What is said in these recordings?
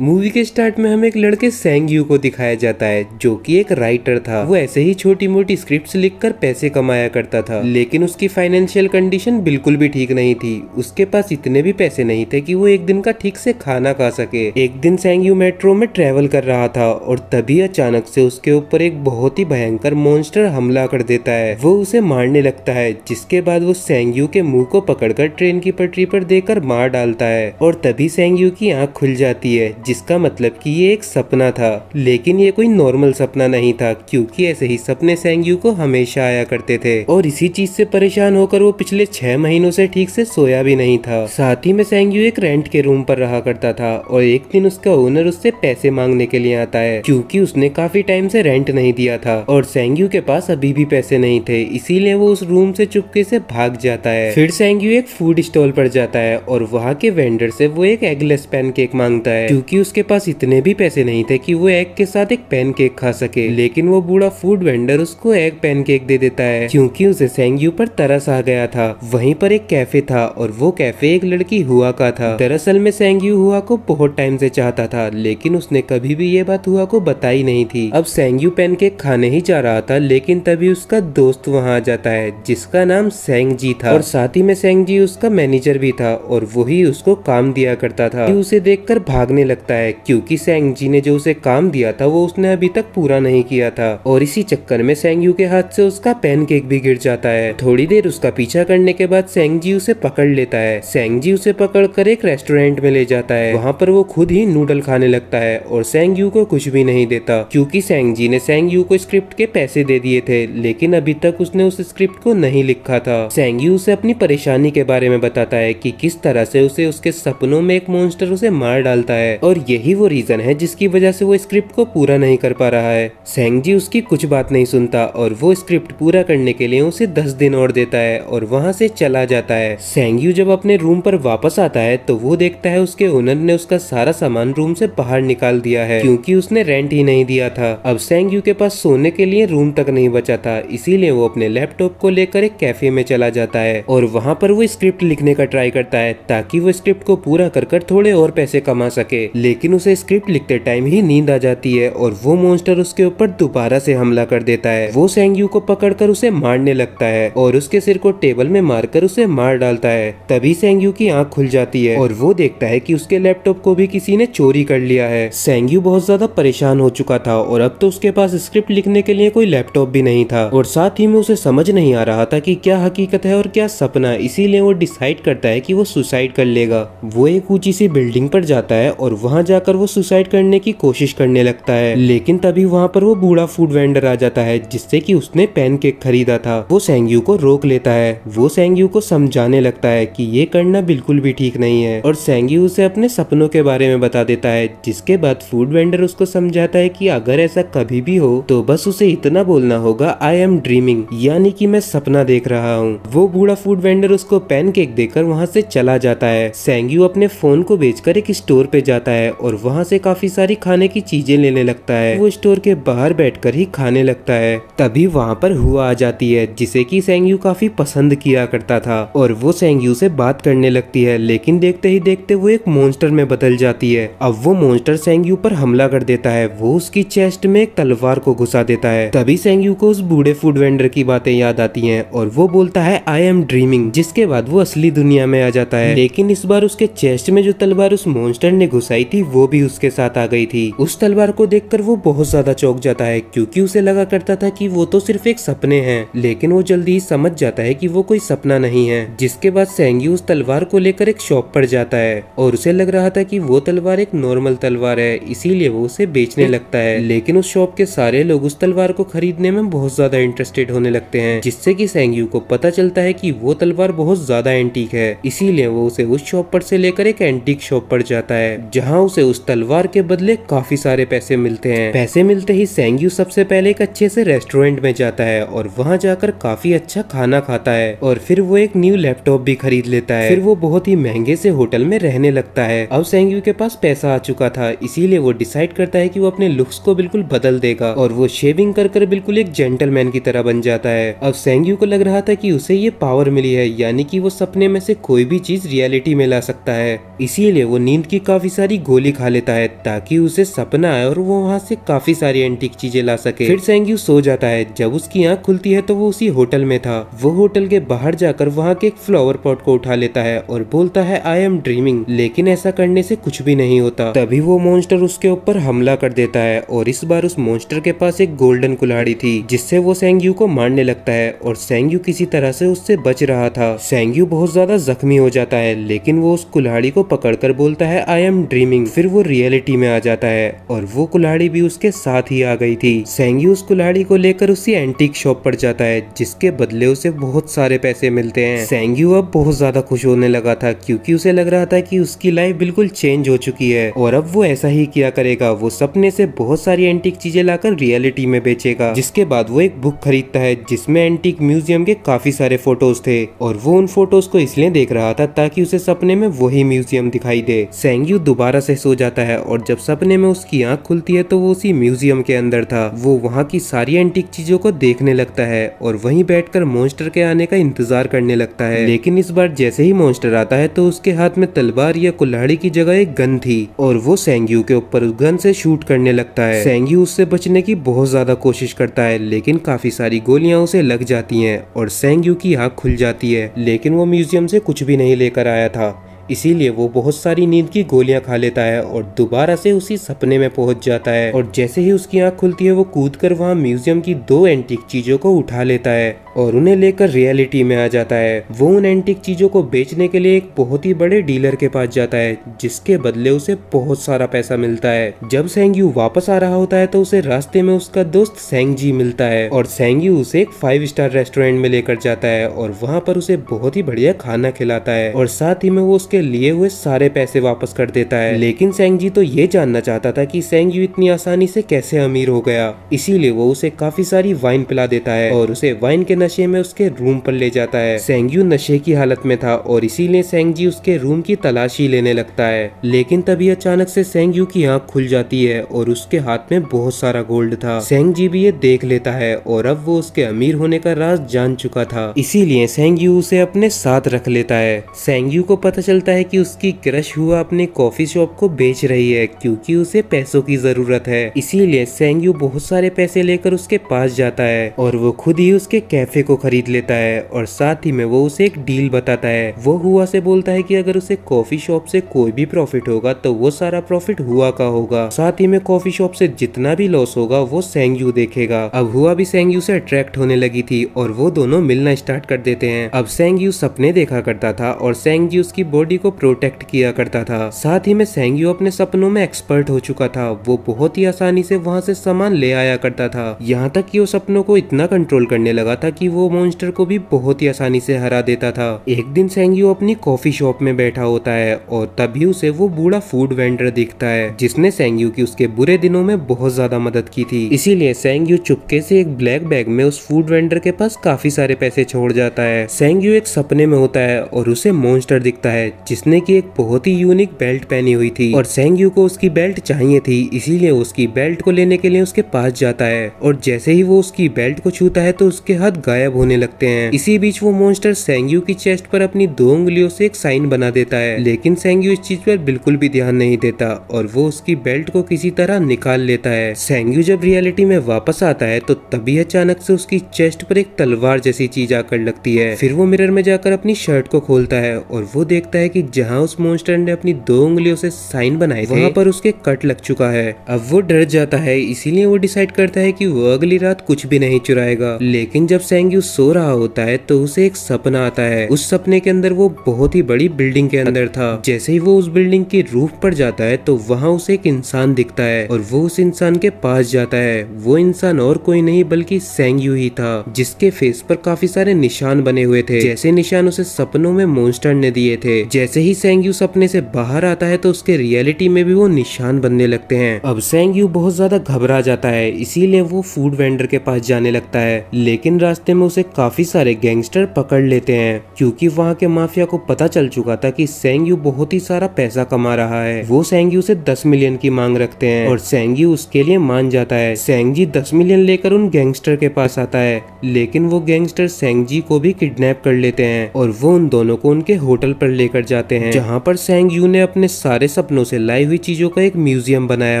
movie के start में हमें एक लड़के सेंगयू को दिखाया जाता है जो कि एक राइटर था वो ऐसे ही छोटी मोटी स्क्रिप्ट्स लिखकर पैसे कमाया करता था लेकिन उसकी फाइनेंशियल कंडीशन बिल्कुल भी ठीक नहीं थी उसके पास इतने भी पैसे नहीं थे कि वो एक दिन का ठीक से खाना खा सके एक दिन सेंग यू मेट्रो में ट्रेवल कर रहा था और तभी अचानक से उसके ऊपर एक बहुत ही भयंकर मॉन्स्टर हमला कर देता है वो उसे मारने लगता है जिसके बाद वो सेंगयू के मुंह को पकड़कर ट्रेन की पटरी पर देकर मार डालता है और तभी सेंग यू की आंख खुल जाती है जिसका मतलब कि ये एक सपना था लेकिन ये कोई नॉर्मल सपना नहीं था क्योंकि ऐसे ही सपने सेंगयू को हमेशा आया करते थे और इसी चीज से परेशान होकर वो पिछले छह महीनों से ठीक से सोया भी नहीं था साथ ही में सेंगयू एक रेंट के रूम पर रहा करता था और एक दिन उसका ओनर उससे पैसे मांगने के लिए आता है क्योंकि उसने काफी टाइम से रेंट नहीं दिया था और सेंगयू के पास अभी भी पैसे नहीं थे इसीलिए वो उस रूम से चुपके से भाग जाता है फिर सेंगयू एक फूड स्टॉल पर जाता है और वहाँ के वेंडर से वो एक एगलेस पैनकेक मांगता है क्योंकि उसके पास इतने भी पैसे नहीं थे कि वो एग के साथ एक पैन केक खा सके लेकिन वो बूढ़ा फूड वेंडर उसको एग पैन केक दे देता है क्योंकि उसे सेंग्यू पर तरस आ गया था वहीं पर एक कैफे था और वो कैफे एक लड़की हुआ का था दरअसल में सेंग्यू हुआ को बहुत टाइम से चाहता था लेकिन उसने कभी भी ये बात हुआ को बताई नहीं थी अब सेंग्यू पैन खाने ही जा रहा था लेकिन तभी उसका दोस्त वहाँ आ जाता है जिसका नाम सेंग जी था और साथ ही में सेंग जी उसका मैनेजर भी था और वही उसको काम दिया करता था उसे देख भागने लगता सकता है क्योंकि सेंग जी ने जो उसे काम दिया था वो उसने अभी तक पूरा नहीं किया था और इसी चक्कर में सेंग यू के हाथ से उसका केक भी गिर जाता है थोड़ी देर उसका पीछा करने के बाद सेंग जी उसे पकड़ लेता है सेंग जी उसे पकड़ कर एक रेस्टोरेंट में ले जाता है वहाँ पर वो खुद ही नूडल खाने लगता है और सेंग यू को कुछ भी नहीं देता क्यूँकी सेंग जी ने सेंग यू को स्क्रिप्ट के पैसे दे दिए थे लेकिन अभी तक उसने उस स्क्रिप्ट को नहीं लिखा था सेंग यू उसे अपनी परेशानी के बारे में बताता है की किस तरह से उसे उसके सपनों में एक मॉन्स्टर उसे मार डालता है और और यही वो रीजन है जिसकी वजह से वो स्क्रिप्ट को पूरा नहीं कर पा रहा है सेंग जी उसकी कुछ बात नहीं सुनता और वो स्क्रिप्ट पूरा करने के लिए उसे दस दिन और देता है और वहाँ से चला जाता है सेंग यू जब अपने रूम पर वापस आता है तो वो देखता है उसके ओनर ने उसका सारा सामान रूम से बाहर निकाल दिया है क्योंकि उसने रेंट ही नहीं दिया था अब सेंग यू के पास सोने के लिए रूम तक नहीं बचा था इसीलिए वो अपने लैपटॉप को लेकर एक कैफे में चला जाता है और वहाँ पर वो स्क्रिप्ट लिखने का ट्राई करता है ताकि वो स्क्रिप्ट को पूरा कर कर थोड़े और पैसे कमा सके लेकिन उसे स्क्रिप्ट लिखते टाइम ही नींद आ जाती है और वो मॉन्स्टर उसके ऊपर दोबारा से हमला कर देता है वो सेंगयू को पकड़कर उसे मारने लगता है और उसके सिर को टेबल में मारकर उसे मार डालता है तभी सेंगयू की आंख खुल जाती है और वो देखता है कि उसके लैपटॉप को भी किसी ने चोरी कर लिया है सेंगयू बहुत ज्यादा परेशान हो चुका था और अब तो उसके पास स्क्रिप्ट लिखने के लिए कोई लैपटॉप भी नहीं था और साथ ही में उसे समझ नहीं आ रहा था कि क्या हकीकत है और क्या सपना इसीलिए वो डिसाइड करता है कि वो सुसाइड कर लेगा वो एक ऊंची सी बिल्डिंग पर जाता है और वहाँ जाकर वो सुसाइड करने की कोशिश करने लगता है लेकिन तभी वहाँ पर वो बूढ़ा फूड वेंडर आ जाता है जिससे की उसने पेन खरीदा था वो सेंगयू को रोक लेता है वो सेंगयू को समझाने लगता है की ये करना बिल्कुल भी ठीक नहीं है और सेंगयू उसे अपने सपनों के बारे में बता देता है जिसके बाद फूड वेंडर उसको समझाता है कि अगर ऐसा कभी भी हो तो बस उसे इतना बोलना होगा आई एम ड्रीमिंग यानी कि मैं सपना देख रहा हूँ वो बूढ़ा फूड वेंडर उसको पैनकेक देकर वहाँ से चला जाता है सेंगयू अपने फोन को बेचकर एक स्टोर पे जाता है है और वहाँ से काफी सारी खाने की चीजें लेने लगता है वो स्टोर के बाहर बैठकर ही खाने लगता है तभी वहाँ पर हुआ आ जाती है जिसे की सेंगयू काफी पसंद किया करता था और वो सेंगयू से बात करने लगती है लेकिन देखते ही देखते वो एक मोन्स्टर में बदल जाती है अब वो मोन्स्टर सेंगयू पर हमला कर देता है वो उसकी चेस्ट में एक तलवार को घुसा देता है तभी सेंगयू को उस बूढ़े फूड वेंडर की बातें याद आती हैं और वो बोलता है आई एम ड्रीमिंग जिसके बाद वो असली दुनिया में आ जाता है लेकिन इस बार उसके चेस्ट में जो तलवार उस मोन्स्टर ने घुसाई थी वो भी उसके साथ आ गई थी उस तलवार को देखकर वो बहुत ज्यादा चौक जाता है क्योंकि उसे लगा करता था कि वो तो सिर्फ एक सपने हैं लेकिन वो जल्दी ही समझ जाता है कि वो कोई सपना नहीं है जिसके बाद सेंगी उस तलवार को लेकर एक शॉप पर जाता है और उसे लग रहा था कि वो तलवार एक नॉर्मल तलवार है इसीलिए वो उसे बेचने लगता है लेकिन उस शॉप के सारे लोग उस तलवार को खरीदने में बहुत ज्यादा इंटरेस्टेड होने लगते हैं जिससे कि सेंग्यू को पता चलता है कि वो तलवार बहुत ज्यादा एंटीक है इसीलिए वो उसे उस शॉप पर से लेकर एक एंटीक शॉप पर जाता है जहाँ जहाँ उसे उस तलवार के बदले काफी सारे पैसे मिलते हैं पैसे मिलते ही सेंग्यू सबसे पहले एक अच्छे से रेस्टोरेंट में जाता है और वहाँ जाकर काफी अच्छा खाना खाता है और फिर वो एक न्यू लैपटॉप भी खरीद लेता है फिर वो बहुत ही महंगे से होटल में रहने लगता है अब सेंग्यू के पास पैसा आ चुका था इसीलिए वो डिसाइड करता है की वो अपने लुक्स को बिल्कुल बदल देगा और वो शेविंग कर कर बिल्कुल एक जेंटलमैन की तरह बन जाता है अब सेंग्यू को लग रहा था की उसे ये पावर मिली है यानी की वो सपने में से कोई भी चीज रियलिटी में ला सकता है इसीलिए वो नींद की काफी सारी गोली खा लेता है ताकि उसे सपना आए और वो वहाँ से काफी सारी एंटीक चीजें ला सके फिर सेंग्यू सो जाता है जब उसकी आँख खुलती है तो वो उसी होटल में था वो होटल के बाहर जाकर वहाँ के एक फ्लावर पॉट को उठा लेता है और बोलता है आई एम ड्रीमिंग लेकिन ऐसा करने से कुछ भी नहीं होता तभी वो मॉन्स्टर उसके ऊपर हमला कर देता है और इस बार उस मॉन्स्टर के पास एक गोल्डन कुल्हाड़ी थी जिससे वो सेंग्यू को मारने लगता है और सेंग्यू किसी तरह से उससे बच रहा था सेंग्यू बहुत ज्यादा जख्मी हो जाता है लेकिन वो उस कुल्हाड़ी को पकड़कर बोलता है आई एम ड्रीमिंग इवनिंग फिर वो रियलिटी में आ जाता है और वो कुल्हाड़ी भी उसके साथ ही आ गई थी सेंगी उस कुल्हाड़ी को लेकर उसी एंटीक शॉप पर जाता है जिसके बदले उसे बहुत सारे पैसे मिलते हैं सेंग्यू अब बहुत ज्यादा खुश होने लगा था क्योंकि उसे लग रहा था कि उसकी लाइफ बिल्कुल चेंज हो चुकी है और अब वो ऐसा ही किया करेगा वो सपने से बहुत सारी एंटीक चीजें लाकर रियलिटी में बेचेगा जिसके बाद वो एक बुक खरीदता है जिसमें एंटीक म्यूजियम के काफी सारे फोटोज थे और वो उन फोटोज को इसलिए देख रहा था ताकि उसे सपने में वही म्यूजियम दिखाई दे सेंग्यू दोबारा से सो जाता है और जब सपने में उसकी आंख खुलती है तो वो उसी म्यूजियम के अंदर था वो वहाँ की सारी एंटिक चीजों को देखने लगता है और वहीं बैठकर मॉन्स्टर के आने का इंतजार करने लगता है लेकिन इस बार जैसे ही मॉन्स्टर आता है तो उसके हाथ में तलवार या कुल्हाड़ी की जगह एक गन थी और वो सेंग्यू के ऊपर उस गन से शूट करने लगता है सेंग्यू उससे बचने की बहुत ज्यादा कोशिश करता है लेकिन काफी सारी गोलियां उसे लग जाती हैं और सेंग्यू की आँख खुल जाती है लेकिन वो म्यूजियम से कुछ भी नहीं लेकर आया था इसीलिए वो बहुत सारी नींद की गोलियां खा लेता है और दोबारा से उसी सपने में पहुंच जाता है और जैसे ही उसकी आंख खुलती है वो कूद कर वहाँ म्यूजियम की दो एंटीक चीजों को उठा लेता है और उन्हें लेकर रियलिटी में आ जाता है वो उन एंटीक चीजों को बेचने के लिए एक बहुत ही बड़े डीलर के पास जाता है जिसके बदले उसे बहुत सारा पैसा मिलता है जब सेंगयू वापस आ रहा होता है तो उसे रास्ते में उसका दोस्त सेंगजी मिलता है और सेंगयू उसे एक फाइव स्टार रेस्टोरेंट में लेकर जाता है और वहाँ पर उसे बहुत ही बढ़िया खाना खिलाता है और साथ ही में वो उसके उसके लिए हुए सारे पैसे वापस कर देता है लेकिन सेंग जी तो ये जानना चाहता था कि सेंग यू इतनी आसानी से कैसे अमीर हो गया इसीलिए वो उसे काफी सारी वाइन पिला देता है और उसे वाइन के नशे में उसके रूम पर ले जाता है सेंग यू नशे की हालत में था और इसीलिए सेंग जी उसके रूम की तलाशी लेने लगता है लेकिन तभी अचानक से सेंग यू की आंख खुल जाती है और उसके हाथ में बहुत सारा गोल्ड था सेंग जी भी ये देख लेता है और अब वो उसके अमीर होने का राज जान चुका था इसीलिए सेंग यू उसे अपने साथ रख लेता है सेंग यू को पता चलता कहता है कि उसकी क्रश हुआ अपने कॉफी शॉप को बेच रही है क्योंकि उसे पैसों की जरूरत है इसीलिए सेंगयू बहुत सारे पैसे लेकर उसके पास जाता है और वो खुद ही उसके कैफे को खरीद लेता है और साथ ही में वो उसे एक डील बताता है वो हुआ से बोलता है की अगर उसे कॉफी शॉप से कोई भी प्रॉफिट होगा तो वो सारा प्रॉफिट हुआ का होगा साथ ही में कॉफी शॉप से जितना भी लॉस होगा वो सेंगयू देखेगा अब हुआ भी सेंगयू से अट्रैक्ट होने लगी थी और वो दोनों मिलना स्टार्ट कर देते हैं अब सेंगयू सपने देखा करता था और सेंगयू उसकी बॉडी को प्रोटेक्ट किया करता था साथ ही में सेंगियो अपने सपनों में एक्सपर्ट हो चुका था वो बहुत ही आसानी से वहाँ से सामान ले आया करता था यहाँ तक की वो सपनों को इतना कंट्रोल करने लगा था की वो मोन्स्टर को भी बहुत ही आसानी से हरा देता था एक दिन सेंगियो अपनी कॉफी शॉप में बैठा होता है और तभी उसे वो बूढ़ा फूड वेंडर दिखता है जिसने सेंगियो की उसके बुरे दिनों में बहुत ज्यादा मदद की थी इसीलिए सेंगियो चुपके से एक ब्लैक बैग में उस फूड वेंडर के पास काफी सारे पैसे छोड़ जाता है सेंगियो एक सपने में होता है और उसे मॉन्स्टर दिखता है जिसने की एक बहुत ही यूनिक बेल्ट पहनी हुई थी और सेंग को उसकी बेल्ट चाहिए थी इसीलिए उसकी बेल्ट को लेने के लिए उसके पास जाता है और जैसे ही वो उसकी बेल्ट को छूता है तो उसके हाथ गायब होने लगते हैं इसी बीच वो मोन्स्टर सेंग्यू की चेस्ट पर अपनी दो उंगलियों से एक साइन बना देता है लेकिन सेंग्यू इस चीज पर बिल्कुल भी ध्यान नहीं देता और वो उसकी बेल्ट को किसी तरह निकाल लेता है सेंग्यू जब रियलिटी में वापस आता है तो तभी अचानक से उसकी चेस्ट पर एक तलवार जैसी चीज आकर लगती है फिर वो मिरर में जाकर अपनी शर्ट को खोलता है और वो देखता है कि जहाँ उस मोन्स्टर ने अपनी दो उंगलियों से साइन बनाए थे वहाँ पर उसके कट लग चुका है अब वो डर जाता है इसीलिए वो डिसाइड करता है कि वो अगली रात कुछ भी नहीं चुराएगा लेकिन जब सेंग्यू सो रहा होता है तो उसे एक सपना आता है उस सपने के अंदर वो बहुत ही बड़ी बिल्डिंग के अंदर था जैसे ही वो उस बिल्डिंग के रूफ पर जाता है तो वहाँ उसे एक इंसान दिखता है और वो उस इंसान के पास जाता है वो इंसान और कोई नहीं बल्कि सेंग्यू ही था जिसके फेस पर काफी सारे निशान बने हुए थे जैसे निशान उसे सपनों में मोन्स्टर ने दिए थे जैसे ही सेंगयू सपने से बाहर आता है तो उसके रियलिटी में भी वो निशान बनने लगते हैं अब सेंगयू बहुत ज्यादा घबरा जाता है इसीलिए वो फूड वेंडर के पास जाने लगता है लेकिन रास्ते में उसे काफी सारे गैंगस्टर पकड़ लेते हैं क्योंकि वहाँ के माफिया को पता चल चुका था कि सेंगयू बहुत ही सारा पैसा कमा रहा है वो सेंगयू से दस मिलियन की मांग रखते हैं और सेंगयू उसके लिए मान जाता है सेंगजी दस मिलियन लेकर उन गैंगस्टर के पास आता है लेकिन वो गैंगस्टर सेंगजी को भी किडनैप कर लेते हैं और वो उन दोनों को उनके होटल पर लेकर जाते हैं जहाँ पर सेंग यू ने अपने सारे सपनों से लाई हुई चीजों का एक म्यूजियम बनाया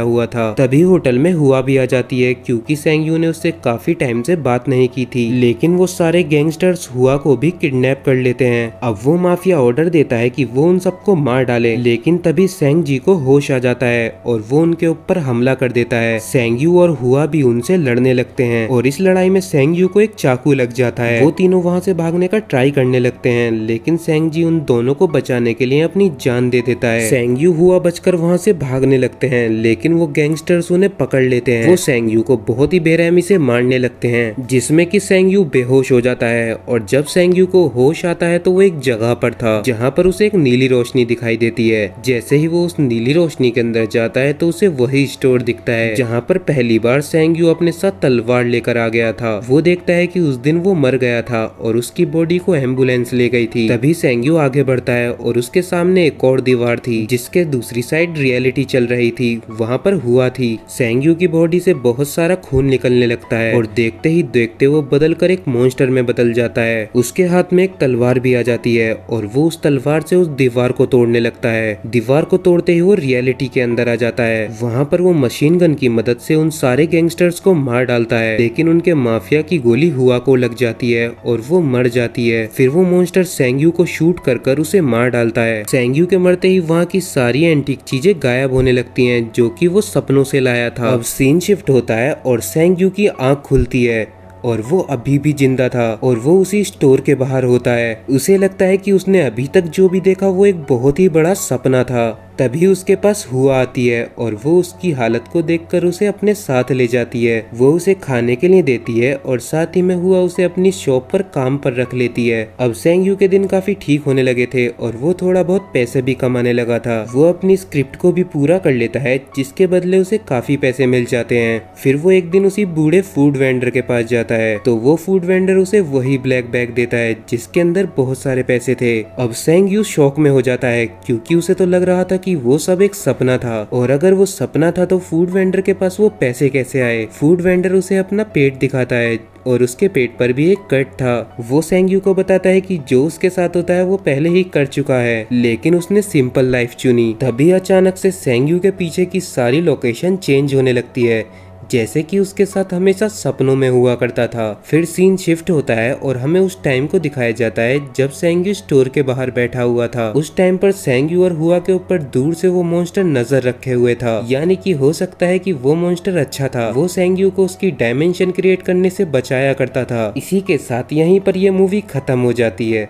हुआ था तभी होटल में हुआ भी आ जाती है क्योंकि सेंग यू ने उससे काफी टाइम से बात नहीं की थी लेकिन वो सारे गैंगस्टर्स हुआ को भी किडनैप कर लेते हैं अब वो माफिया ऑर्डर देता है की वो उन सबको मार डाले लेकिन तभी सेंग जी को होश आ जाता है और वो उनके ऊपर हमला कर देता है सेंग यू और हुआ भी उनसे लड़ने लगते हैं और इस लड़ाई में सेंग यू को एक चाकू लग जाता है वो तीनों वहाँ से भागने का ट्राई करने लगते हैं लेकिन सेंग जी उन दोनों को बचाने बचाने के लिए अपनी जान दे देता है सेंगयू हुआ बचकर वहाँ से भागने लगते हैं लेकिन वो गैंगस्टर्स उन्हें पकड़ लेते हैं वो सेंगयू को बहुत ही बेरहमी से मारने लगते हैं जिसमे की सेंगयू बेहोश हो जाता है और जब सेंगयू को होश आता है तो वो एक जगह पर था जहाँ पर उसे एक नीली रोशनी दिखाई देती है जैसे ही वो उस नीली रोशनी के अंदर जाता है तो उसे वही स्टोर दिखता है जहाँ पर पहली बार सेंगयू अपने साथ तलवार लेकर आ गया था वो देखता है कि उस दिन वो मर गया था और उसकी बॉडी को एम्बुलेंस ले गई थी तभी सेंगयू आगे बढ़ता है और उसके सामने एक और दीवार थी जिसके दूसरी साइड रियलिटी चल रही थी वहाँ पर हुआ थी सेंगयू की बॉडी से बहुत सारा खून निकलने लगता है और देखते ही देखते वो बदल कर एक मॉन्स्टर में बदल जाता है उसके हाथ में एक तलवार भी आ जाती है और वो उस तलवार से उस दीवार को तोड़ने लगता है दीवार को तोड़ते ही वो रियलिटी के अंदर आ जाता है वहाँ पर वो मशीन गन की मदद से उन सारे गैंगस्टर्स को मार डालता है लेकिन उनके माफिया की गोली हुआ को लग जाती है और वो मर जाती है फिर वो मॉन्स्टर सेंगयू को शूट कर कर उसे मार डालता है सेंग्यू के मरते ही वहाँ की सारी एंटीक चीजें गायब होने लगती है जो की वो सपनों से लाया था अब सीन शिफ्ट होता है और सेंग्यू की आँख खुलती है और वो अभी भी जिंदा था और वो उसी स्टोर के बाहर होता है उसे लगता है कि उसने अभी तक जो भी देखा वो एक बहुत ही बड़ा सपना था तभी उसके पास हुआ आती है और वो उसकी हालत को देखकर उसे अपने साथ ले जाती है वो उसे खाने के लिए देती है और साथ ही में हुआ उसे अपनी शॉप पर काम पर रख लेती है अब सेंग यू के दिन काफी ठीक होने लगे थे और वो थोड़ा बहुत पैसे भी कमाने लगा था वो अपनी स्क्रिप्ट को भी पूरा कर लेता है जिसके बदले उसे काफी पैसे मिल जाते हैं फिर वो एक दिन उसी बूढ़े फूड वेंडर के पास जाता है तो वो फूड वेंडर उसे वही ब्लैक बैग देता है जिसके अंदर बहुत सारे पैसे थे अब सेंग यू शौक में हो जाता है क्यूँकी उसे तो लग रहा था कि वो सब एक सपना था और अगर वो सपना था तो फूड वेंडर के पास वो पैसे कैसे आए फूड वेंडर उसे अपना पेट दिखाता है और उसके पेट पर भी एक कट था वो सेंगयू को बताता है कि जो उसके साथ होता है वो पहले ही कर चुका है लेकिन उसने सिंपल लाइफ चुनी तभी अचानक से सेंगयू के पीछे की सारी लोकेशन चेंज होने लगती है जैसे कि उसके साथ हमेशा सपनों में हुआ करता था फिर सीन शिफ्ट होता है और हमें उस टाइम को दिखाया जाता है जब सेंग स्टोर के बाहर बैठा हुआ था उस टाइम पर सेंग और हुआ के ऊपर दूर से वो मॉन्स्टर नजर रखे हुए था यानी कि हो सकता है कि वो मॉन्स्टर अच्छा था वो सेंग्यू को उसकी डायमेंशन क्रिएट करने से बचाया करता था इसी के साथ यहीं पर यह मूवी खत्म हो जाती है